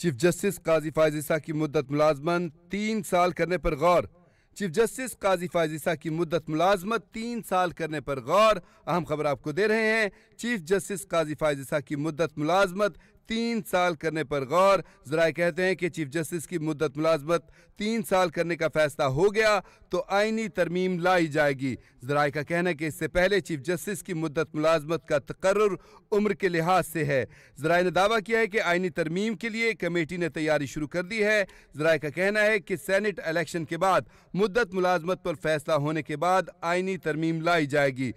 chief justice काजी फायजिसा की मुद्दत मुलाजमन तीन साल करने पर गौर चीफ जस्टिस काजी फाजिसा की मुद्दत मुलाजमत तीन साल करने पर गौर अहम खबर आपको दे रहे हैं चीफ जस्टिस काजी फाजिसा की मुद्दत मुलाजमत तीन साल करने पर गौर जरा कहते हैं कि चीफ जस्टिस की मुद्दत मुलाजमत तीन साल करने का फैसला हो गया तो आइनी तरमीम लाई जाएगी जरा का कहना है कि इससे पहले चीफ जस्टिस की मुद्दत मुलाजमत का तकर्र उम्र के लिहाज से है जरा ने दावा किया है कि आइनी तरमीम के लिए कमेटी ने तैयारी शुरू कर दी है जरा का कहना है कि सैनट इलेक्शन के बाद मुद्दत मुलाजमत पर फैसला होने के बाद आईनी तरमीम लाई जाएगी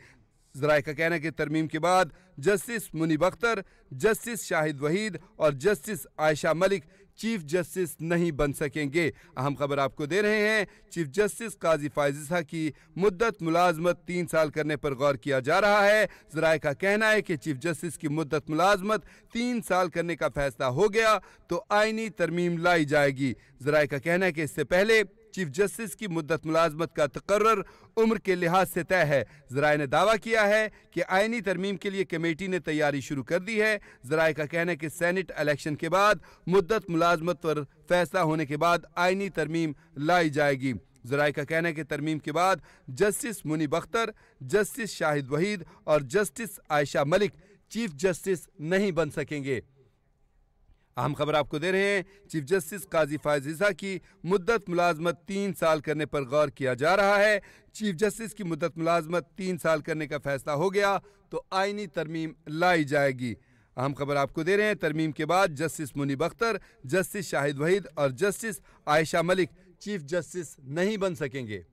जराय का कहना है कि तरमीम के बाद जस्टिस मुनीब अख्तर जस्टिस शाहिद वहीद और justice Ayesha Malik chief justice नहीं बन सकेंगे अहम खबर आपको दे रहे हैं चीफ जस्टिस काजी फायजा की मुद्दत मुलाजमत तीन साल करने पर गौर किया जा रहा है जराय का कहना है कि चीफ जस्टिस की मुद्दत मुलाजमत तीन साल करने का फैसला हो गया तो आईनी तरमीम लाई जाएगी जराय का कहना है कि इससे पहले चीफ जस्टिस की मुद्दत मुलाजमत का तकर्र उम्र के लिहाज से तय है जराये ने दावा किया है कि आइनी तरमीम के लिए कमेटी ने तैयारी शुरू कर दी है जराये का कहना है कि सैनेट इलेक्शन के बाद मुद्दत मुलाजमत पर फैसला होने के बाद आइनी तरमीम लाई जाएगी जराये का कहना है कि तरमीम के बाद जस्टिस मुनीब अख्तर जस्टिस शाहिद वहीद और justice Ayesha Malik chief justice नहीं बन सकेंगे अहम खबर आपको दे रहे हैं चीफ जस्टिस काजी फायज ईसा की मुद्दत मुलाजमत तीन साल करने पर गौर किया जा रहा है चीफ जस्टिस की मुद्दत मुलाजमत तीन साल करने का फैसला हो गया तो आइनी तरमीम लाई जाएगी अहम खबर आपको दे रहे हैं तरमीम के बाद जस्टिस मुनीब अख्तर जस्टिस शाहिद वहीद और justice Ayesha Malik chief justice नहीं बन सकेंगे